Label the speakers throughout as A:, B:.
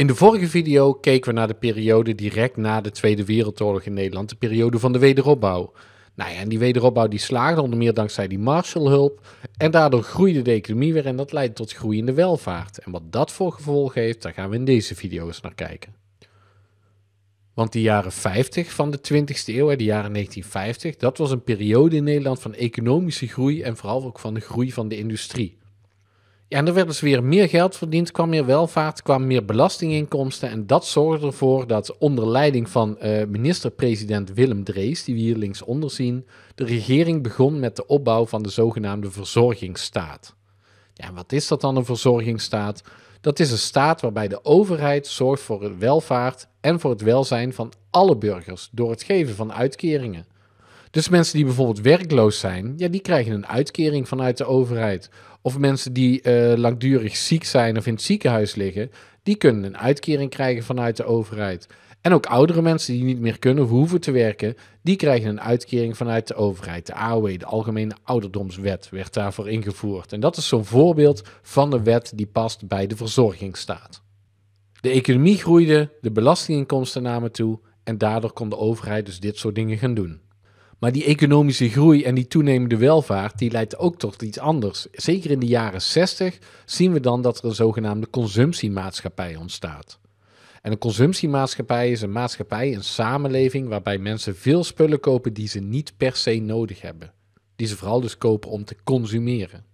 A: In de vorige video keken we naar de periode direct na de Tweede Wereldoorlog in Nederland, de periode van de wederopbouw. Nou ja, en die wederopbouw die slaagde onder meer dankzij die Marshallhulp. En daardoor groeide de economie weer en dat leidde tot groeiende welvaart. En wat dat voor gevolgen heeft, daar gaan we in deze video eens naar kijken. Want die jaren 50 van de 20e eeuw, de jaren 1950, dat was een periode in Nederland van economische groei en vooral ook van de groei van de industrie. Ja, en er werd dus weer meer geld verdiend, kwam meer welvaart, kwam meer belastinginkomsten. En dat zorgde ervoor dat onder leiding van eh, minister-president Willem Drees, die we hier linksonder zien, de regering begon met de opbouw van de zogenaamde verzorgingsstaat. Ja, wat is dat dan een verzorgingsstaat? Dat is een staat waarbij de overheid zorgt voor het welvaart en voor het welzijn van alle burgers door het geven van uitkeringen. Dus mensen die bijvoorbeeld werkloos zijn, ja, die krijgen een uitkering vanuit de overheid. Of mensen die eh, langdurig ziek zijn of in het ziekenhuis liggen, die kunnen een uitkering krijgen vanuit de overheid. En ook oudere mensen die niet meer kunnen of hoeven te werken, die krijgen een uitkering vanuit de overheid. De AOW, e, de Algemene Ouderdomswet, werd daarvoor ingevoerd. En dat is zo'n voorbeeld van de wet die past bij de verzorgingsstaat. De economie groeide, de belastinginkomsten namen toe en daardoor kon de overheid dus dit soort dingen gaan doen. Maar die economische groei en die toenemende welvaart, die leidt ook tot iets anders. Zeker in de jaren 60 zien we dan dat er een zogenaamde consumptiemaatschappij ontstaat. En een consumptiemaatschappij is een maatschappij, een samenleving waarbij mensen veel spullen kopen die ze niet per se nodig hebben. Die ze vooral dus kopen om te consumeren.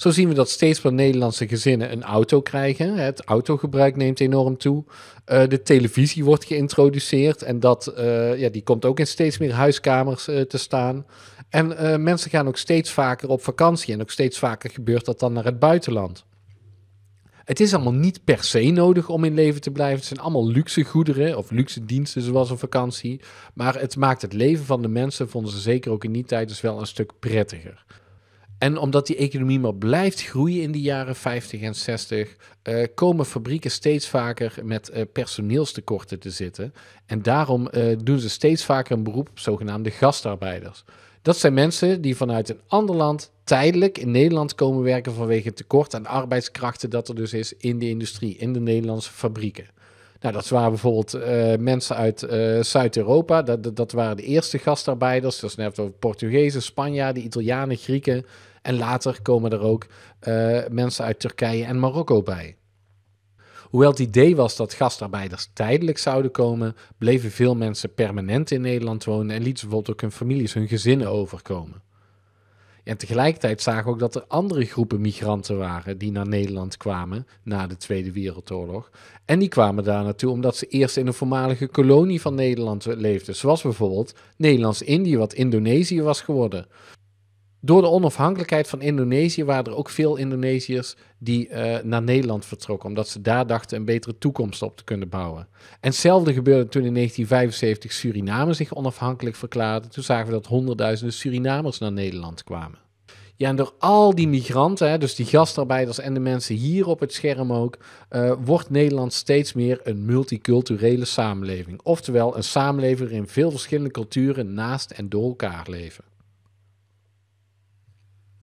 A: Zo zien we dat steeds meer Nederlandse gezinnen een auto krijgen. Het autogebruik neemt enorm toe. Eh, de televisie wordt geïntroduceerd en dat, eh, ja, die komt ook in steeds meer huiskamers eh, te staan. En mensen gaan ook steeds vaker op vakantie en ook steeds vaker gebeurt dat dan naar het buitenland. Het is allemaal niet per se nodig om in leven te blijven. Het zijn allemaal luxe goederen of luxe diensten, zoals een vakantie. Maar het maakt het leven van de mensen, vonden ze zeker ook in die tijd, dus wel een stuk prettiger. En omdat die economie maar blijft groeien in de jaren 50 en 60, eh, komen fabrieken steeds vaker met eh, personeelstekorten te zitten. En daarom eh, doen ze steeds vaker een beroep op zogenaamde gastarbeiders. Dat zijn mensen die vanuit een ander land tijdelijk in Nederland komen werken vanwege het tekort aan arbeidskrachten dat er dus is in de industrie, in de Nederlandse fabrieken. Nou, dat waren bijvoorbeeld mensen uit Zuid-Europa. Dat, dat, dat, waren de eerste gastarbeiders. Dat is net over Portugezen, Spanjaarden, Italianen, Grieken. En later komen er ook eh, mensen uit Turkije en Marokko bij. Hoewel het idee was dat gastarbeiders tijdelijk zouden komen, bleven veel mensen permanent in Nederland wonen en lieten bijvoorbeeld ook hun families, hun gezinnen overkomen. En tegelijkertijd zagen we ook dat er andere groepen migranten waren die naar Nederland kwamen na de Tweede Wereldoorlog. En die kwamen daar naartoe omdat ze eerst in een voormalige kolonie van Nederland leefden. Zoals bijvoorbeeld Nederlands-Indië, wat Indonesië was geworden. Door de onafhankelijkheid van Indonesië waren er ook veel Indonesiërs die eh, naar Nederland vertrokken, omdat ze daar dachten een betere toekomst op te kunnen bouwen. En hetzelfde gebeurde toen in 1975 Suriname zich onafhankelijk verklaarde. Toen zagen we dat honderdduizenden Surinamers naar Nederland kwamen. Ja, en door al die migranten, dus die gastarbeiders en de mensen hier op het scherm ook, eh, wordt Nederland steeds meer een multiculturele samenleving. Oftewel een samenleving waarin veel verschillende culturen naast en door elkaar leven.